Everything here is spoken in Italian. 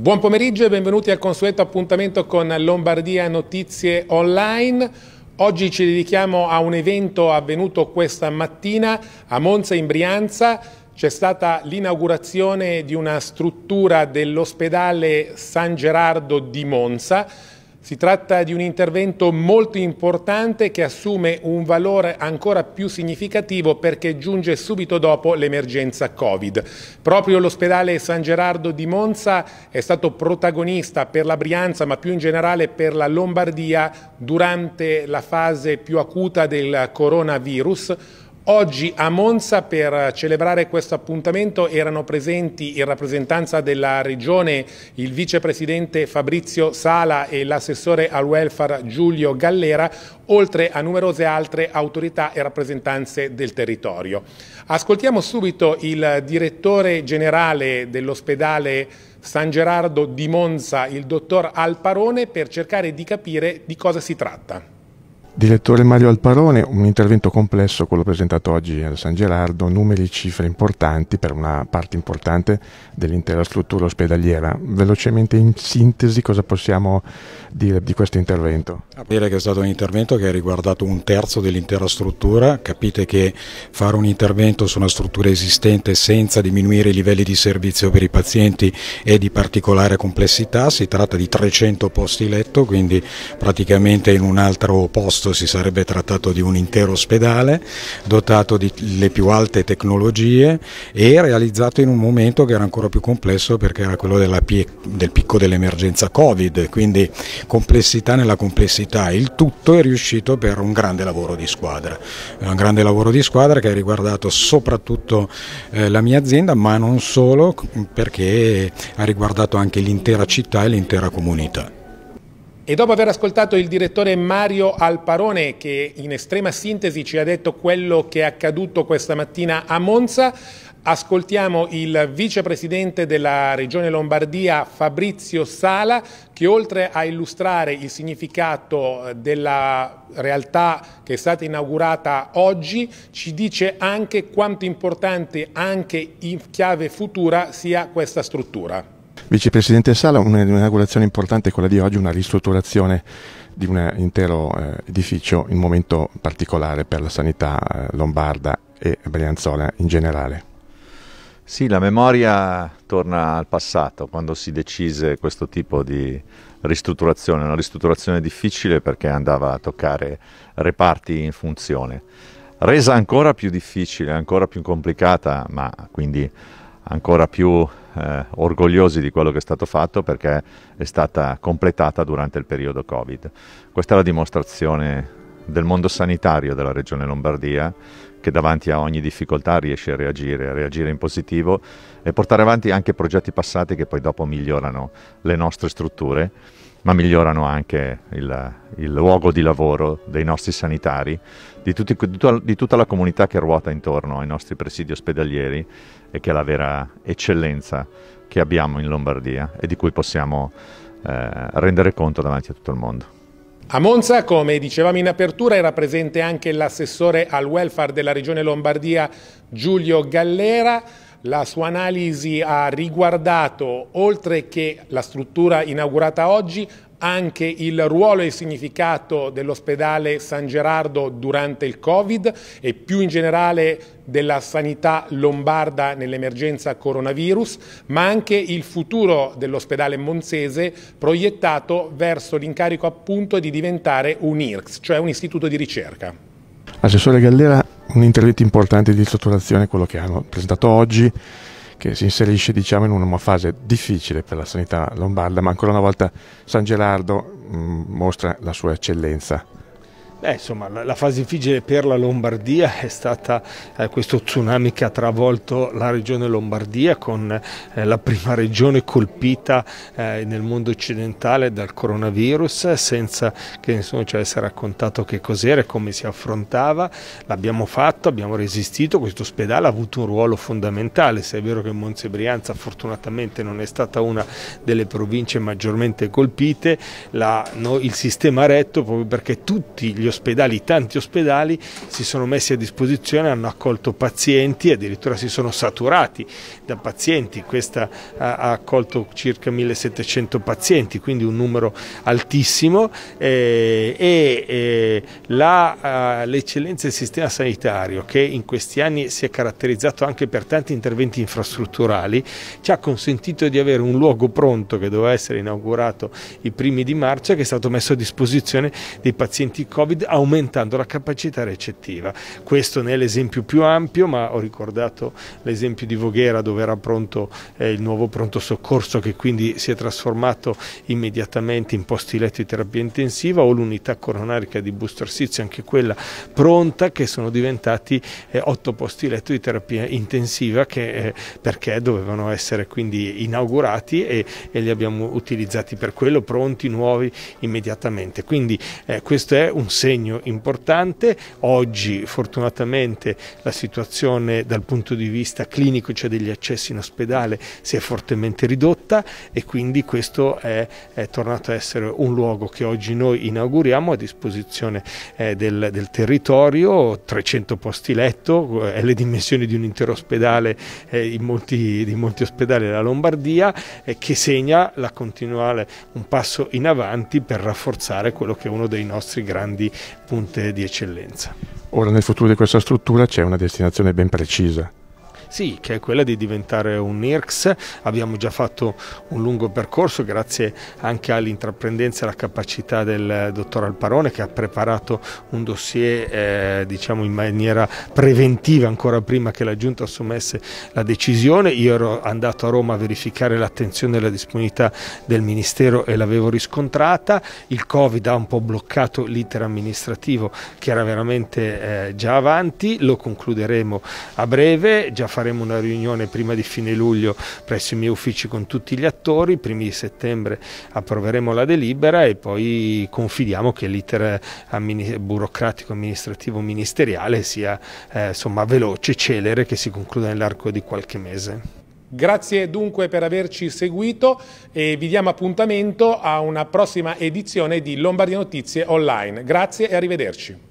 Buon pomeriggio e benvenuti al consueto appuntamento con Lombardia Notizie Online. Oggi ci dedichiamo a un evento avvenuto questa mattina a Monza in Brianza. C'è stata l'inaugurazione di una struttura dell'ospedale San Gerardo di Monza si tratta di un intervento molto importante che assume un valore ancora più significativo perché giunge subito dopo l'emergenza Covid. Proprio l'ospedale San Gerardo di Monza è stato protagonista per la Brianza, ma più in generale per la Lombardia durante la fase più acuta del coronavirus Oggi a Monza per celebrare questo appuntamento erano presenti in rappresentanza della Regione il Vicepresidente Fabrizio Sala e l'assessore al welfare Giulio Gallera, oltre a numerose altre autorità e rappresentanze del territorio. Ascoltiamo subito il Direttore Generale dell'ospedale San Gerardo di Monza, il Dottor Alparone, per cercare di capire di cosa si tratta. Direttore Mario Alparone, un intervento complesso, quello presentato oggi a San Gerardo, numeri, e cifre importanti per una parte importante dell'intera struttura ospedaliera. Velocemente in sintesi cosa possiamo dire di questo intervento? Dire che è stato un intervento che ha riguardato un terzo dell'intera struttura, capite che fare un intervento su una struttura esistente senza diminuire i livelli di servizio per i pazienti è di particolare complessità, si tratta di 300 posti letto, quindi praticamente in un altro posto posto si sarebbe trattato di un intero ospedale dotato delle più alte tecnologie e realizzato in un momento che era ancora più complesso perché era quello del picco dell'emergenza Covid, quindi complessità nella complessità. Il tutto è riuscito per un grande lavoro di squadra, un grande lavoro di squadra che ha riguardato soprattutto eh, la mia azienda, ma non solo perché ha riguardato anche l'intera città e l'intera comunità. E dopo aver ascoltato il direttore Mario Alparone che in estrema sintesi ci ha detto quello che è accaduto questa mattina a Monza, ascoltiamo il vicepresidente della Regione Lombardia Fabrizio Sala che oltre a illustrare il significato eh, della realtà che è stata inaugurata oggi ci dice anche quanto importante anche in chiave futura sia questa struttura. Vicepresidente Sala, un'inaugurazione importante è quella di oggi, una ristrutturazione di un intero eh, edificio in un momento particolare per la sanità eh, lombarda e brianzola in generale. Sì, la memoria torna al passato, quando si decise questo tipo di ristrutturazione, una ristrutturazione difficile perché andava a toccare reparti in funzione, resa ancora più difficile, ancora più complicata, ma quindi ancora più eh, orgogliosi di quello che è stato fatto perché è stata completata durante il periodo Covid. Questa è la dimostrazione del mondo sanitario della Regione Lombardia che davanti a ogni difficoltà riesce a reagire, a reagire in positivo e portare avanti anche progetti passati che poi dopo migliorano le nostre strutture ma migliorano anche il, il, luogo di lavoro dei nostri sanitari, di, tutti, di, tutta la comunità che ruota intorno ai nostri presidi ospedalieri e che è la vera eccellenza che abbiamo in Lombardia e di cui possiamo eh, rendere conto davanti a tutto il mondo. A Monza, come dicevamo in apertura, era presente anche l'assessore al welfare della regione Lombardia Giulio Gallera. La sua analisi ha riguardato, oltre che la struttura inaugurata oggi, anche il ruolo e il significato dell'ospedale San Gerardo durante il Covid e più in generale della sanità lombarda nell'emergenza coronavirus, ma anche il futuro dell'ospedale monzese proiettato verso l'incarico appunto di diventare un IRCS, cioè un istituto di ricerca. Assessore Gallera, un intervento importante di strutturazione quello che hanno presentato oggi che si inserisce diciamo, in una fase difficile per la sanità lombarda ma ancora una volta San Gerardo mh, mm, mostra la sua eccellenza Beh, insomma, la, fase difficile per la Lombardia è stata eh, questo tsunami che ha travolto la regione Lombardia con eh, la prima regione colpita eh, nel mondo occidentale dal coronavirus senza che nessuno ci avesse raccontato che cos'era e come si affrontava. L'abbiamo fatto, abbiamo resistito, questo ospedale ha avuto un ruolo fondamentale, se è vero che Monza Brianza fortunatamente non è stata una delle province maggiormente colpite, la, no, il sistema ha retto proprio perché tutti gli ospedali, tanti ospedali si sono messi a disposizione, hanno accolto pazienti, addirittura si sono saturati da pazienti, questa ha, accolto circa 1700 pazienti, quindi un numero altissimo eh, e eh, eh, l'eccellenza del sistema sanitario che in questi anni si è caratterizzato anche per tanti interventi infrastrutturali ci ha consentito di avere un luogo pronto che doveva essere inaugurato i primi di marzo che è stato messo a disposizione dei pazienti Covid aumentando la capacità recettiva. Questo ne è l'esempio più ampio, ma ho ricordato l'esempio di Voghera dove era pronto eh, il nuovo pronto soccorso che quindi si è trasformato immediatamente in posti letto di terapia intensiva o l'unità coronarica di Booster Arsizio, anche quella pronta, che sono diventati eh, 8 posti letto di terapia intensiva che, eh, perché dovevano essere quindi inaugurati e, e, li abbiamo utilizzati per quello, pronti, nuovi immediatamente. Quindi eh, questo è un segno segno importante. Oggi fortunatamente la situazione dal punto di vista clinico, cioè degli accessi in ospedale, si è fortemente ridotta e quindi questo è, è tornato a essere un luogo che oggi noi inauguriamo a disposizione eh, del, del, territorio, 300 posti letto, è le dimensioni di un intero ospedale eh, in, molti, in molti ospedali della Lombardia, eh, che segna la continuale un passo in avanti per rafforzare quello che è uno dei nostri grandi punte di eccellenza. Ora nel futuro di questa struttura c'è una destinazione ben precisa, sì, che è quella di diventare un IRCS. Abbiamo già fatto un lungo percorso grazie anche all'intraprendenza e alla capacità del dottor Alparone che ha preparato un dossier eh, diciamo in maniera preventiva ancora prima che la Giunta assumesse la decisione. Io ero andato a Roma a verificare l'attenzione e la disponibilità del Ministero e l'avevo riscontrata. Il Covid ha un po' bloccato l'iter amministrativo che era veramente eh, già avanti, lo concluderemo a breve. Già faremo una riunione prima di fine luglio presso i miei uffici con tutti gli attori, i primi di settembre approveremo la delibera e poi confidiamo che l'iter burocratico amministrativo ministeriale sia eh, insomma, veloce, celere, che si concluda nell'arco di qualche mese. Grazie dunque per averci seguito e vi diamo appuntamento a una prossima edizione di Lombardia Notizie Online. Grazie e arrivederci.